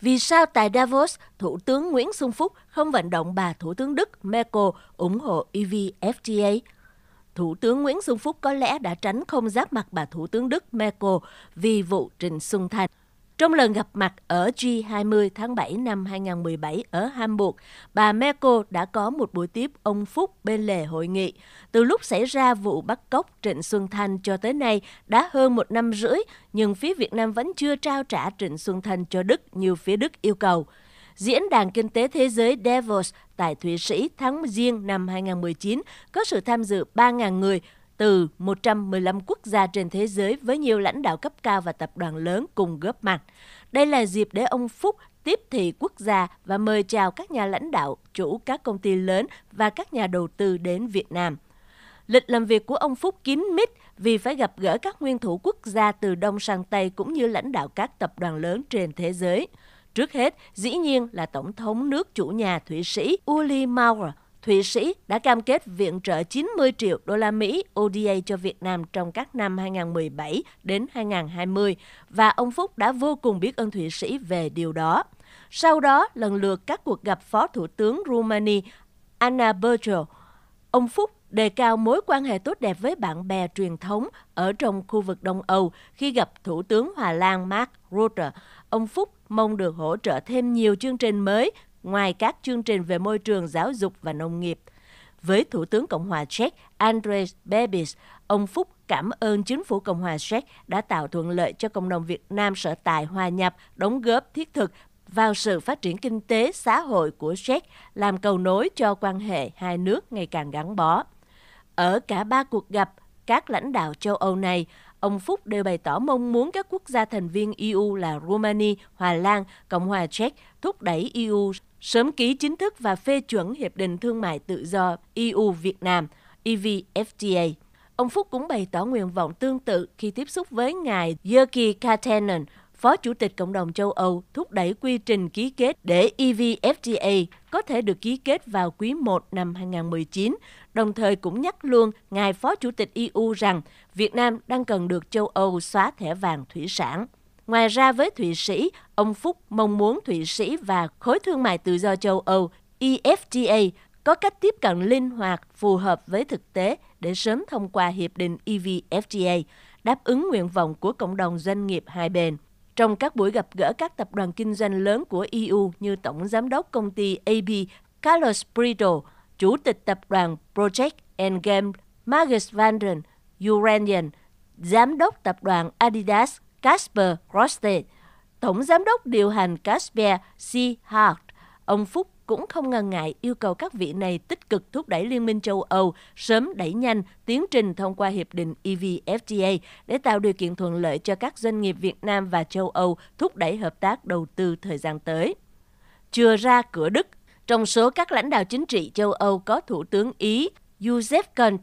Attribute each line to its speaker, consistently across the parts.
Speaker 1: vì sao tại Davos, Thủ tướng Nguyễn Xuân Phúc không vận động bà Thủ tướng Đức Merkel ủng hộ EVFTA? Thủ tướng Nguyễn Xuân Phúc có lẽ đã tránh không giáp mặt bà Thủ tướng Đức Merkel vì vụ Trịnh Xuân Thành trong lần gặp mặt ở G20 tháng 7 năm 2017 ở Hamburg, bà Merkel đã có một buổi tiếp ông Phúc bên lề hội nghị. Từ lúc xảy ra vụ bắt cóc Trịnh Xuân Thanh cho tới nay đã hơn một năm rưỡi, nhưng phía Việt Nam vẫn chưa trao trả Trịnh Xuân Thanh cho Đức như phía Đức yêu cầu. Diễn đàn Kinh tế Thế giới Davos tại Thụy Sĩ tháng Giêng năm 2019 có sự tham dự 3.000 người, từ 115 quốc gia trên thế giới với nhiều lãnh đạo cấp cao và tập đoàn lớn cùng góp mặt. Đây là dịp để ông Phúc tiếp thị quốc gia và mời chào các nhà lãnh đạo, chủ các công ty lớn và các nhà đầu tư đến Việt Nam. Lịch làm việc của ông Phúc kín mít vì phải gặp gỡ các nguyên thủ quốc gia từ Đông sang Tây cũng như lãnh đạo các tập đoàn lớn trên thế giới. Trước hết, dĩ nhiên là Tổng thống nước chủ nhà Thụy Sĩ Uli Maurer, Thụy Sĩ đã cam kết viện trợ 90 triệu đô la Mỹ ODA cho Việt Nam trong các năm 2017 đến 2020 và ông Phúc đã vô cùng biết ơn Thụy Sĩ về điều đó. Sau đó, lần lượt các cuộc gặp Phó Thủ tướng Rumani Anna Bergel, ông Phúc đề cao mối quan hệ tốt đẹp với bạn bè truyền thống ở trong khu vực Đông Âu khi gặp Thủ tướng Hòa Lan Mark Rutte. Ông Phúc mong được hỗ trợ thêm nhiều chương trình mới ngoài các chương trình về môi trường, giáo dục và nông nghiệp. Với Thủ tướng Cộng hòa Séc Andrej Babis, ông Phúc cảm ơn chính phủ Cộng hòa Séc đã tạo thuận lợi cho cộng đồng Việt Nam sở tại hòa nhập, đóng góp thiết thực vào sự phát triển kinh tế xã hội của Séc, làm cầu nối cho quan hệ hai nước ngày càng gắn bó. Ở cả ba cuộc gặp các lãnh đạo châu Âu này, ông Phúc đều bày tỏ mong muốn các quốc gia thành viên EU là Romania, Hà Lan, Cộng hòa Séc thúc đẩy EU sớm ký chính thức và phê chuẩn Hiệp định Thương mại Tự do EU-Việt Nam EVFTA. Ông Phúc cũng bày tỏ nguyện vọng tương tự khi tiếp xúc với ngài Yerki Katainen, Phó Chủ tịch Cộng đồng châu Âu thúc đẩy quy trình ký kết để EVFTA có thể được ký kết vào quý 1 năm 2019, đồng thời cũng nhắc luôn ngài Phó Chủ tịch EU rằng Việt Nam đang cần được châu Âu xóa thẻ vàng thủy sản. Ngoài ra với Thụy Sĩ, ông Phúc mong muốn Thụy Sĩ và khối thương mại tự do châu Âu EFTA có cách tiếp cận linh hoạt phù hợp với thực tế để sớm thông qua hiệp định EVFTA, đáp ứng nguyện vọng của cộng đồng doanh nghiệp hai bên. Trong các buổi gặp gỡ các tập đoàn kinh doanh lớn của EU như Tổng Giám đốc công ty AB Carlos Brito, Chủ tịch tập đoàn Project and game Marcus Van den Uranian, Giám đốc tập đoàn Adidas Casper Grosted, Tổng Giám đốc điều hành Casper C. Hart. Ông Phúc cũng không ngần ngại yêu cầu các vị này tích cực thúc đẩy Liên minh châu Âu sớm đẩy nhanh tiến trình thông qua Hiệp định EVFTA để tạo điều kiện thuận lợi cho các doanh nghiệp Việt Nam và châu Âu thúc đẩy hợp tác đầu tư thời gian tới. Chưa ra cửa Đức, trong số các lãnh đạo chính trị châu Âu có Thủ tướng Ý Joseph Kant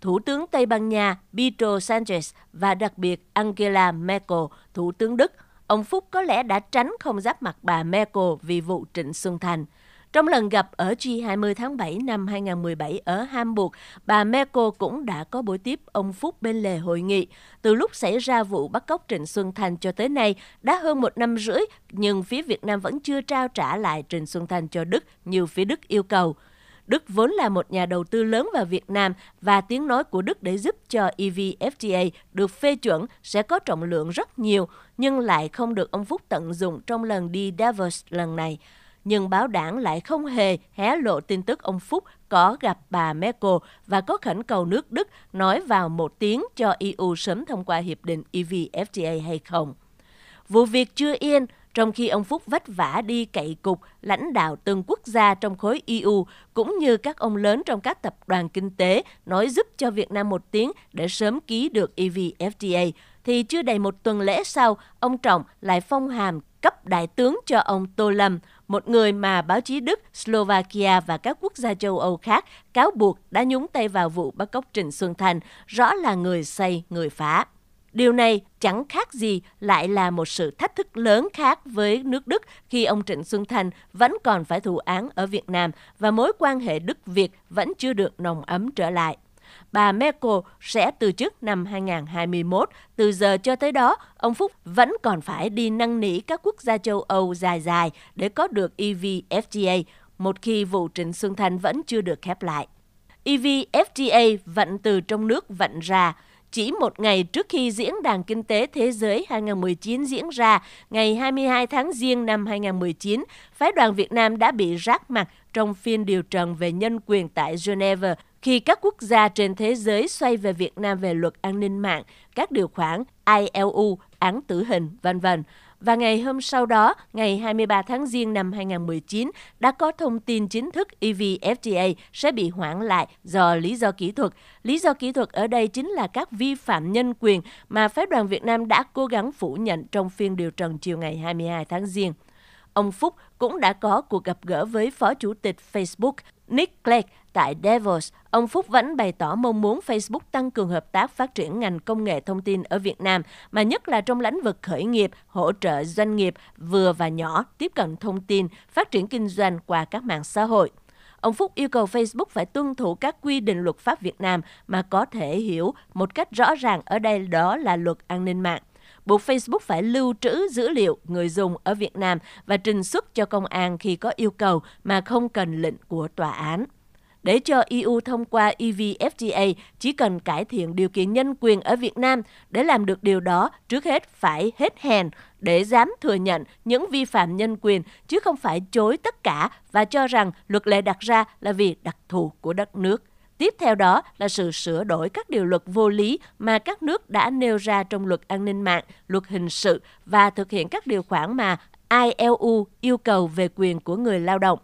Speaker 1: Thủ tướng Tây Ban Nha Pedro Sanchez và đặc biệt Angela Merkel, Thủ tướng Đức, ông Phúc có lẽ đã tránh không giáp mặt bà Merkel vì vụ Trịnh Xuân Thành. Trong lần gặp ở G20 tháng 7 năm 2017 ở Hamburg, bà Merkel cũng đã có buổi tiếp ông Phúc bên lề hội nghị. Từ lúc xảy ra vụ bắt cóc Trịnh Xuân Thành cho tới nay đã hơn một năm rưỡi, nhưng phía Việt Nam vẫn chưa trao trả lại Trịnh Xuân Thành cho Đức như phía Đức yêu cầu. Đức vốn là một nhà đầu tư lớn vào Việt Nam và tiếng nói của Đức để giúp cho EVFTA được phê chuẩn sẽ có trọng lượng rất nhiều, nhưng lại không được ông Phúc tận dụng trong lần đi Davos lần này. Nhưng báo đảng lại không hề hé lộ tin tức ông Phúc có gặp bà Merkel và có khẩn cầu nước Đức nói vào một tiếng cho EU sớm thông qua hiệp định EVFTA hay không. Vụ việc chưa yên, trong khi ông Phúc vất vả đi cậy cục lãnh đạo từng quốc gia trong khối EU cũng như các ông lớn trong các tập đoàn kinh tế nói giúp cho Việt Nam một tiếng để sớm ký được EVFTA, thì chưa đầy một tuần lễ sau, ông Trọng lại phong hàm cấp đại tướng cho ông Tô Lâm, một người mà báo chí Đức, Slovakia và các quốc gia châu Âu khác cáo buộc đã nhúng tay vào vụ bắt cóc Trịnh Xuân Thành, rõ là người xây, người phá. Điều này chẳng khác gì lại là một sự thách thức lớn khác với nước Đức khi ông Trịnh Xuân Thành vẫn còn phải thụ án ở Việt Nam và mối quan hệ Đức-Việt vẫn chưa được nồng ấm trở lại. Bà Merkel sẽ từ chức năm 2021. Từ giờ cho tới đó, ông Phúc vẫn còn phải đi năn nỉ các quốc gia châu Âu dài dài để có được EVFTA, một khi vụ Trịnh Xuân Thành vẫn chưa được khép lại. EVFTA vận từ trong nước vận ra, chỉ một ngày trước khi Diễn đàn Kinh tế Thế giới 2019 diễn ra, ngày 22 tháng Giêng năm 2019, Phái đoàn Việt Nam đã bị rác mặt trong phiên điều trần về nhân quyền tại Geneva khi các quốc gia trên thế giới xoay về Việt Nam về luật an ninh mạng, các điều khoản ILU, án tử hình, vân vân. Và ngày hôm sau đó, ngày 23 tháng Giêng năm 2019, đã có thông tin chính thức EVFTA sẽ bị hoãn lại do lý do kỹ thuật. Lý do kỹ thuật ở đây chính là các vi phạm nhân quyền mà Phái đoàn Việt Nam đã cố gắng phủ nhận trong phiên điều trần chiều ngày 22 tháng Giêng. Ông Phúc cũng đã có cuộc gặp gỡ với Phó Chủ tịch Facebook Nick Clegg Tại Davos, ông Phúc vẫn bày tỏ mong muốn Facebook tăng cường hợp tác phát triển ngành công nghệ thông tin ở Việt Nam, mà nhất là trong lĩnh vực khởi nghiệp, hỗ trợ doanh nghiệp vừa và nhỏ tiếp cận thông tin, phát triển kinh doanh qua các mạng xã hội. Ông Phúc yêu cầu Facebook phải tuân thủ các quy định luật pháp Việt Nam mà có thể hiểu một cách rõ ràng ở đây đó là luật an ninh mạng buộc Facebook phải lưu trữ dữ liệu người dùng ở Việt Nam và trình xuất cho công an khi có yêu cầu mà không cần lệnh của tòa án. Để cho EU thông qua EVFTA, chỉ cần cải thiện điều kiện nhân quyền ở Việt Nam. Để làm được điều đó, trước hết phải hết hèn để dám thừa nhận những vi phạm nhân quyền, chứ không phải chối tất cả và cho rằng luật lệ đặt ra là vì đặc thù của đất nước. Tiếp theo đó là sự sửa đổi các điều luật vô lý mà các nước đã nêu ra trong luật an ninh mạng, luật hình sự và thực hiện các điều khoản mà ILU yêu cầu về quyền của người lao động.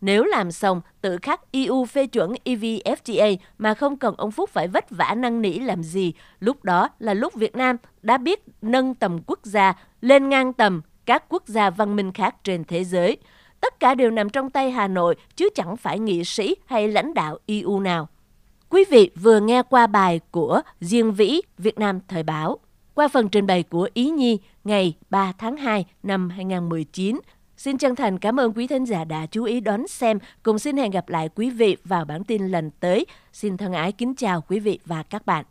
Speaker 1: Nếu làm xong, tự khắc EU phê chuẩn EVFTA mà không cần ông Phúc phải vất vả năn nỉ làm gì. Lúc đó là lúc Việt Nam đã biết nâng tầm quốc gia lên ngang tầm các quốc gia văn minh khác trên thế giới. Tất cả đều nằm trong tay Hà Nội chứ chẳng phải nghị sĩ hay lãnh đạo EU nào. Quý vị vừa nghe qua bài của Diên Vĩ, Việt Nam Thời báo. Qua phần trình bày của Ý Nhi ngày 3 tháng 2 năm 2019, Xin chân thành cảm ơn quý thính giả đã chú ý đón xem. Cùng xin hẹn gặp lại quý vị vào bản tin lần tới. Xin thân ái kính chào quý vị và các bạn.